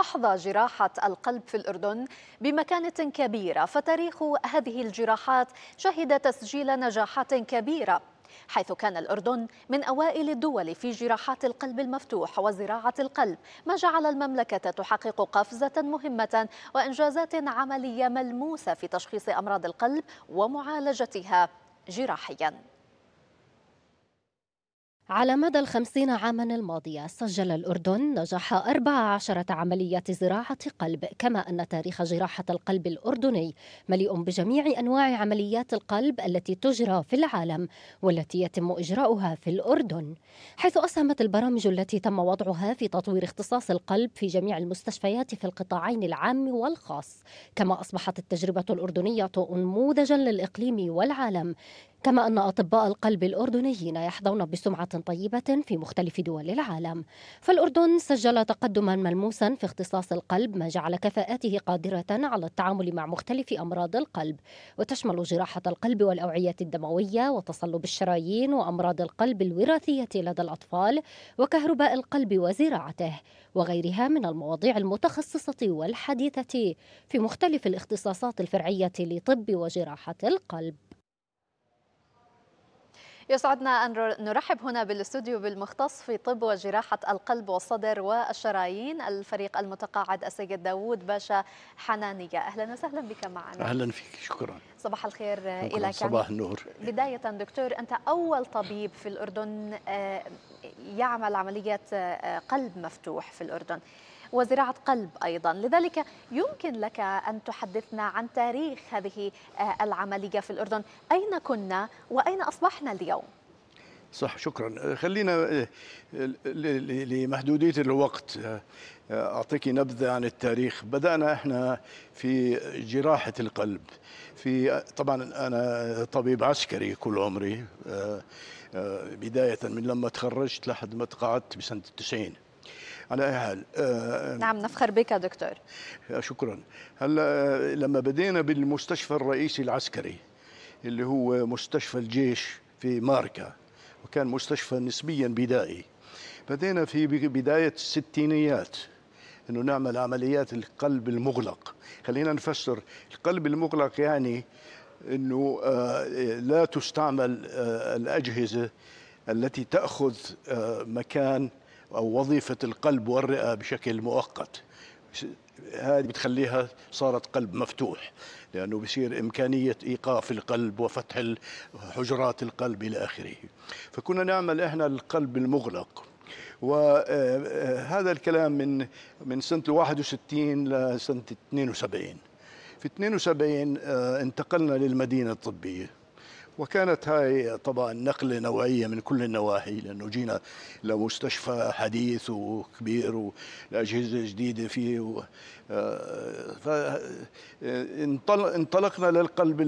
أحظى جراحة القلب في الأردن بمكانة كبيرة فتاريخ هذه الجراحات شهد تسجيل نجاحات كبيرة حيث كان الأردن من أوائل الدول في جراحات القلب المفتوح وزراعة القلب ما جعل المملكة تحقق قفزة مهمة وإنجازات عملية ملموسة في تشخيص أمراض القلب ومعالجتها جراحياً على مدى الخمسين عاما الماضية سجل الأردن نجاح 14 عملية زراعة قلب كما أن تاريخ جراحة القلب الأردني مليء بجميع أنواع عمليات القلب التي تجرى في العالم والتي يتم إجراؤها في الأردن حيث أسهمت البرامج التي تم وضعها في تطوير اختصاص القلب في جميع المستشفيات في القطاعين العام والخاص كما أصبحت التجربة الأردنية أنموذجا للإقليم والعالم كما أن أطباء القلب الأردنيين يحظون بسمعة طيبة في مختلف دول العالم فالأردن سجل تقدما ملموسا في اختصاص القلب ما جعل كفاءاته قادرة على التعامل مع مختلف أمراض القلب وتشمل جراحة القلب والأوعية الدموية وتصلب الشرايين وأمراض القلب الوراثية لدى الأطفال وكهرباء القلب وزراعته وغيرها من المواضيع المتخصصة والحديثة في مختلف الاختصاصات الفرعية لطب وجراحة القلب يسعدنا أن نرحب هنا بالاستوديو بالمختص في طب وجراحة القلب والصدر والشرايين الفريق المتقاعد السيد داوود باشا حنانية أهلا وسهلا بك معنا أهلا فيك شكرا صباح الخير إليك يعني صباح النور بداية دكتور أنت أول طبيب في الأردن آه، يعمل عملية آه، قلب مفتوح في الأردن وزراعة قلب أيضا لذلك يمكن لك أن تحدثنا عن تاريخ هذه آه، العملية في الأردن أين كنا وأين أصبحنا اليوم؟ صح شكرا خلينا آه، لمحدودية الوقت آه، أعطيك نبذة عن التاريخ بدأنا إحنا في جراحة القلب في طبعا أنا طبيب عسكري كل عمري بداية من لما تخرجت لحد ما تقاعدت بسنة 90 على اي حال آه, آه، نعم نفخر بك دكتور آه، شكرا هلا آه، لما بدينا بالمستشفى الرئيسي العسكري اللي هو مستشفى الجيش في ماركا وكان مستشفى نسبيا بدائي بدينا في بدايه الستينيات انه نعمل عمليات القلب المغلق خلينا نفسر القلب المغلق يعني انه لا تستعمل الاجهزه التي تاخذ مكان أو وظيفة القلب والرئة بشكل مؤقت هذه بتخليها صارت قلب مفتوح لأنه بصير إمكانية إيقاف القلب وفتح حجرات القلب إلى آخره فكنا نعمل إحنا القلب المغلق وهذا آه، آه، الكلام من من سنة 61 لسنة 72 في 72 آه، انتقلنا للمدينة الطبية وكانت هاي طبعا نقلة نوعية من كل النواحي لأنه جينا لمستشفى حديث وكبير والأجهزة جديدة فيه و... آه، فانطلقنا آه، للقلب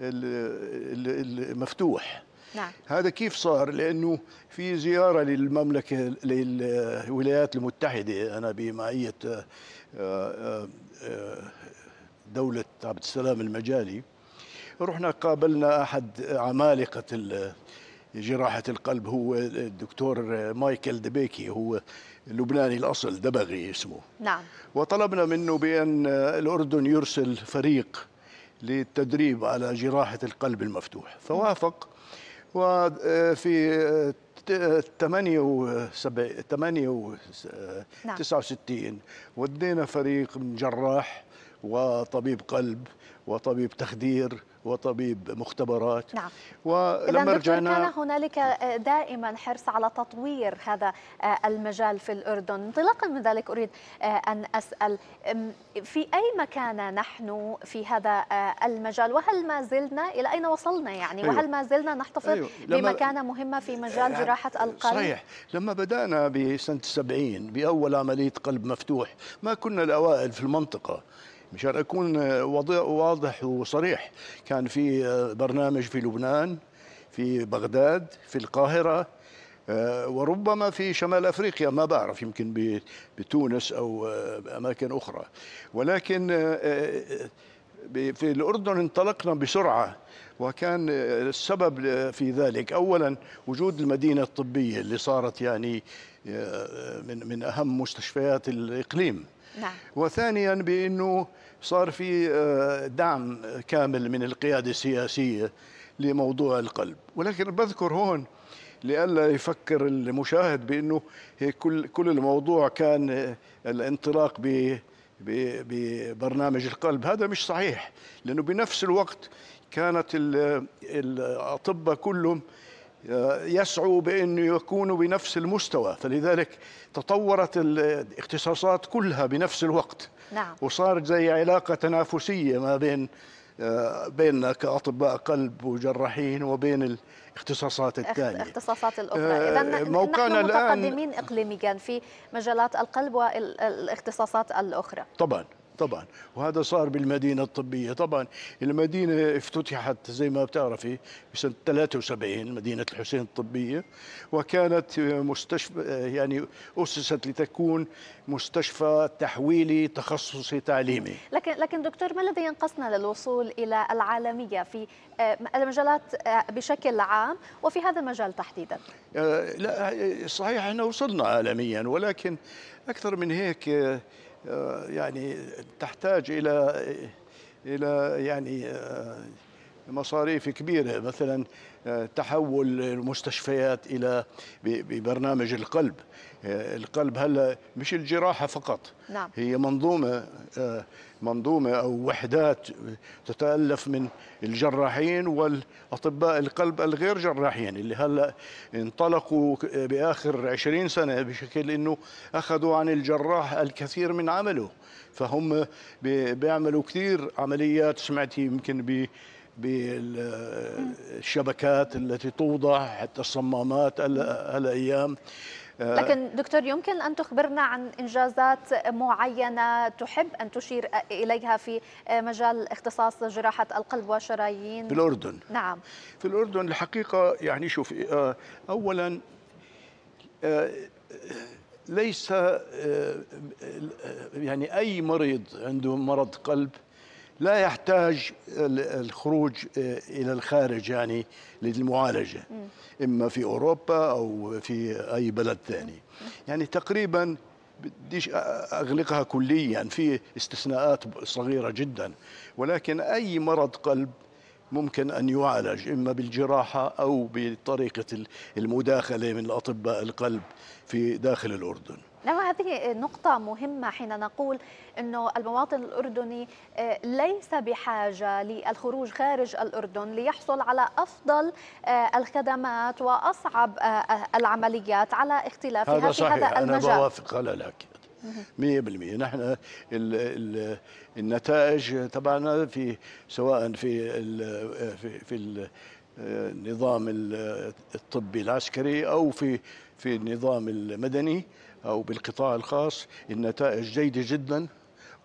المفتوح نعم. هذا كيف صار لأنه في زيارة للمملكة للولايات المتحدة أنا بمعية آه، دولة عبد السلام المجالي رحنا قابلنا أحد عمالقة جراحة القلب هو الدكتور مايكل دبيكي هو لبناني الأصل دبغي اسمه نعم وطلبنا منه بأن الأردن يرسل فريق للتدريب على جراحة القلب المفتوح فوافق وفي 78 69 نعم. ودينا فريق من جراح وطبيب قلب وطبيب تخدير وطبيب مختبرات نعم. ولما رجعنا كان هنالك دائما حرص على تطوير هذا المجال في الأردن انطلاقا من ذلك أريد أن أسأل في أي مكان نحن في هذا المجال وهل ما زلنا إلى أين وصلنا يعني أيوه. وهل ما زلنا نحتفظ أيوه. بمكانة مهمة في مجال أه، جراحة القلب صحيح لما بدأنا بسنة 70 بأول عملية قلب مفتوح ما كنا الأوائل في المنطقة مشان اكون آه، واضح وصريح كان في آه، برنامج في لبنان في بغداد في القاهره آه، وربما في شمال افريقيا ما بعرف يمكن بتونس او اماكن اخرى ولكن في الاردن انطلقنا بسرعه وكان السبب في ذلك اولا وجود المدينه الطبيه اللي صارت يعني من من اهم مستشفيات الاقليم نعم. وثانيا بانه صار في آه، دعم كامل من القياده السياسيه لموضوع القلب ولكن بذكر هون لئلا يفكر المشاهد بانه كل كل الموضوع كان آه، الانطلاق ببرنامج القلب هذا مش صحيح لانه بنفس الوقت كانت آه، الاطباء كلهم آه، يسعوا بأن يكونوا بنفس المستوى فلذلك تطورت الاختصاصات كلها بنفس الوقت نعم. وصار زي علاقة تنافسية ما بين آه، بيننا كأطباء قلب وجراحين وبين الاختصاصات الثانية الاختصاصات الأخرى آه، إذا نحن متقدمين إقليميا في مجالات القلب والاختصاصات الأخرى طبعا طبعا وهذا صار بالمدينه الطبيه طبعا المدينه افتتحت زي ما بتعرفي بسنه 73 مدينه الحسين الطبيه وكانت مستشفى يعني اسست لتكون مستشفى تحويلي تخصصي تعليمي لكن لكن دكتور ما الذي ينقصنا للوصول الى العالميه في آه، المجالات آه، بشكل عام وفي هذا المجال تحديدا آه، لا صحيح احنا وصلنا عالميا ولكن اكثر من هيك آه، يعني تحتاج الى الى يعني آه، مصاريف كبيره مثلا آه، تحول المستشفيات الى ببرنامج القلب آه، القلب هلا مش الجراحه فقط نعم. هي منظومه آه، منظومه او وحدات تتالف من الجراحين والاطباء القلب الغير جراحين اللي هلا انطلقوا باخر 20 سنه بشكل انه اخذوا عن الجراح الكثير من عمله فهم بيعملوا كثير عمليات سمعتي يمكن ب بالشبكات التي توضع حتى الصمامات هالايام آه، لكن دكتور يمكن أن تخبرنا عن إنجازات معينة تحب أن تشير إليها في مجال اختصاص جراحة القلب والشرايين في الأردن نعم في الأردن الحقيقة يعني شوف آه، أولا آه، ليس يعني أي مريض عنده مرض قلب لا يحتاج الخروج آه، الى الخارج يعني للمعالجه اما في اوروبا او في اي بلد ثاني يعني تقريبا بديش اغلقها كليا في استثناءات صغيره جدا ولكن اي مرض قلب ممكن ان يعالج اما بالجراحه او بطريقه المداخله من الاطباء القلب في داخل الاردن نعم هذه نقطة مهمة حين نقول أنه المواطن الأردني آه، ليس بحاجة للخروج خارج الأردن ليحصل على أفضل آه، الخدمات وأصعب آه، العمليات على اختلافها هذا في صحيح. هذا المجال أنا بوافق على لك 100% نحن الـ الـ النتائج تبعنا في سواء في الـ في, في النظام الطبي العسكري او في في النظام المدني أو بالقطاع الخاص النتائج جيدة جدا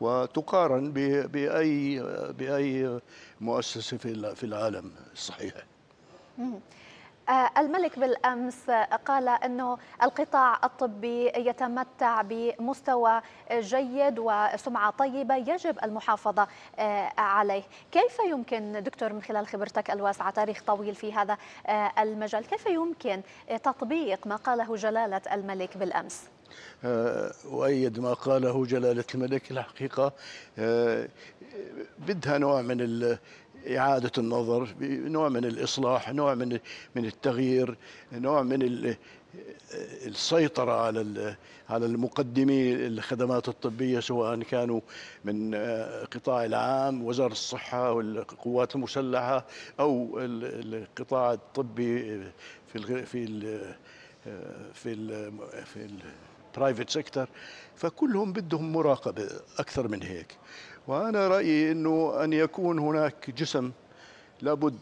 وتقارن بأي بأي مؤسسة في العالم الصحيحة آه، الملك بالامس قال انه القطاع الطبي يتمتع بمستوى جيد وسمعه طيبه يجب المحافظه آه، عليه، كيف يمكن دكتور من خلال خبرتك الواسعه تاريخ طويل في هذا آه، المجال، كيف يمكن تطبيق ما قاله جلاله الملك بالامس؟ آه، أؤيد ما قاله جلالة الملك الحقيقة آه، بدها نوع من إعادة النظر نوع من الإصلاح نوع من من التغيير نوع من السيطرة على على المقدمي الخدمات الطبية سواء كانوا من القطاع آه، العام وزارة الصحة والقوات المسلحة أو القطاع الطبي في في في في برايفت سيكتر فكلهم بدهم مراقبه اكثر من هيك وانا رايي انه ان يكون هناك جسم لابد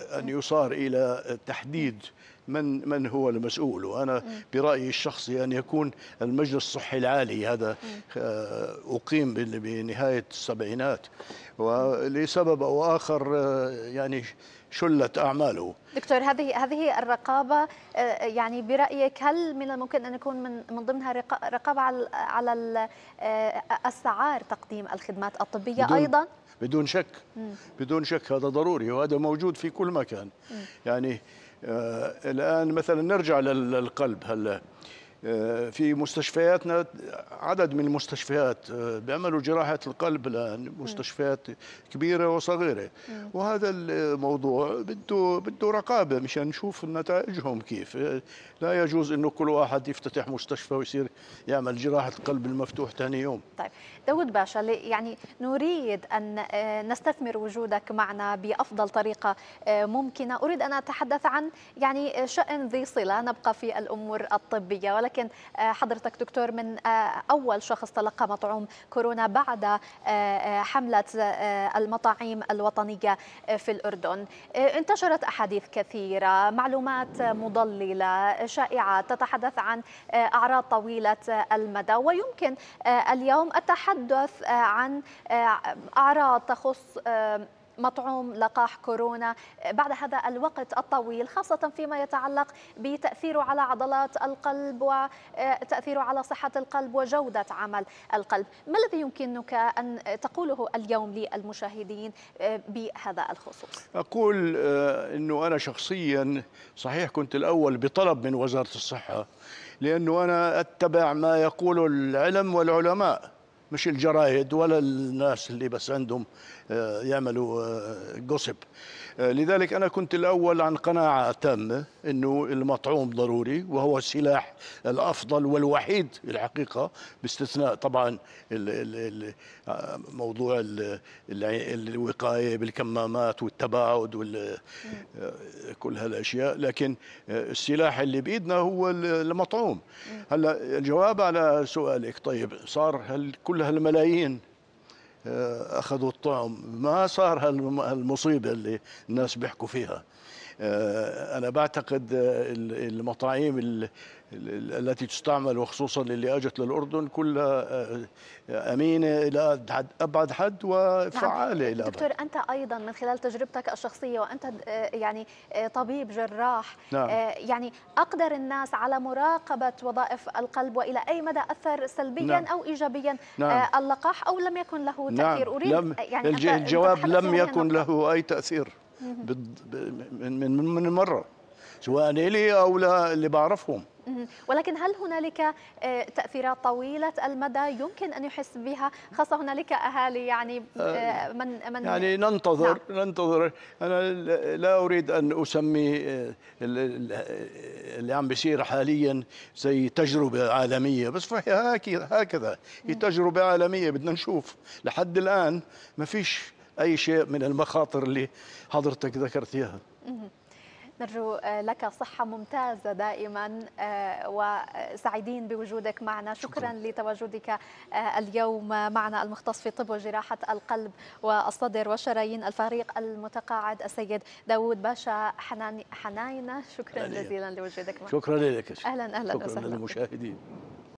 ان يصار الى تحديد من من هو المسؤول وانا برايي الشخصي ان يكون المجلس الصحي العالي هذا آه، اقيم بنهايه السبعينات ولسبب او اخر آه، يعني شلت اعماله دكتور هذه هذه الرقابه آه، يعني برايك هل من الممكن ان يكون من من ضمنها رقابه على على اسعار تقديم الخدمات الطبيه بدون ايضا بدون شك بدون شك هذا ضروري وهذا موجود في كل مكان يعني آه، الآن مثلا نرجع للقلب هلا آه، في مستشفياتنا عدد من المستشفيات آه، بيعملوا جراحة القلب الآن مستشفيات كبيرة وصغيرة وهذا الموضوع بده بده رقابة مشان نشوف نتائجهم كيف آه، لا يجوز إنه كل واحد يفتتح مستشفى ويصير يعمل جراحة القلب المفتوح ثاني يوم طيب داود باشا يعني نريد أن نستثمر وجودك معنا بأفضل طريقة ممكنة أريد أن أتحدث عن يعني شأن ذي صلة نبقى في الأمور الطبية ولكن ولكن آه، حضرتك دكتور من آه، أول شخص تلقى مطعوم كورونا بعد آه، حملة المطاعيم الوطنية في الأردن انتشرت أحاديث كثيرة معلومات مضللة شائعات تتحدث عن أعراض طويلة المدى ويمكن اليوم التحدث عن أعراض تخص مطعوم لقاح كورونا بعد هذا الوقت الطويل خاصة فيما يتعلق بتأثيره على عضلات القلب وتأثيره آه، على صحة القلب وجودة عمل القلب ما الذي يمكنك أن تقوله اليوم للمشاهدين آه، بهذا الخصوص أقول آه، أنه أنا شخصيا صحيح كنت الأول بطلب من وزارة الصحة لأنه أنا أتبع ما يقوله العلم والعلماء مش الجرايد ولا الناس اللي بس عندهم آه، يعملوا جوسب آه، آه، لذلك أنا كنت الأول عن قناعة تامة أنه المطعوم ضروري وهو السلاح الأفضل والوحيد الحقيقة باستثناء طبعا موضوع الوقاية بالكمامات والتباعد وكل هالأشياء لكن السلاح اللي بإيدنا هو المطعوم هلا الجواب على سؤالك طيب صار هل كل كل هالملايين آه، اخذوا الطعم ما صار هالمصيبه اللي الناس بيحكوا فيها آه، أنا بعتقد آه، المطاعيم التي تستعمل وخصوصا اللي اجت للاردن كلها آه، امينه الى ابعد حد نعم. وفعاله نعم. الى أبعد. دكتور انت ايضا من خلال تجربتك الشخصيه وانت يعني طبيب جراح نعم. يعني اقدر الناس على مراقبه وظائف القلب والى اي مدى اثر سلبيا نعم. او ايجابيا نعم. اللقاح او لم يكن له نعم. تاثير نعم. اريد لم يعني الجواب لم يكن له اي تاثير من, من, من مره سواء لي او اللي بعرفهم ولكن هل هنالك آه، تاثيرات طويله المدى يمكن ان يحس بها خاصه هنالك اهالي يعني آه، آه، من من يعني ننتظر نعم. ننتظر انا لا اريد ان اسمي اللي عم بيصير حاليا زي تجربه عالميه بس هكذا هي تجربه عالميه بدنا نشوف لحد الان ما فيش اي شيء من المخاطر اللي حضرتك ذكرتيها نرجو آه، لك صحة ممتازة دائما آه، وسعيدين بوجودك معنا شكرا, شكرا لتواجدك آه، اليوم معنا المختص في طب وجراحة القلب والصدر والشرايين الفريق المتقاعد السيد داود باشا حناينة شكرا جزيلا لوجودك معنا شكرا لك أهلا أهلا شكرا للمشاهدين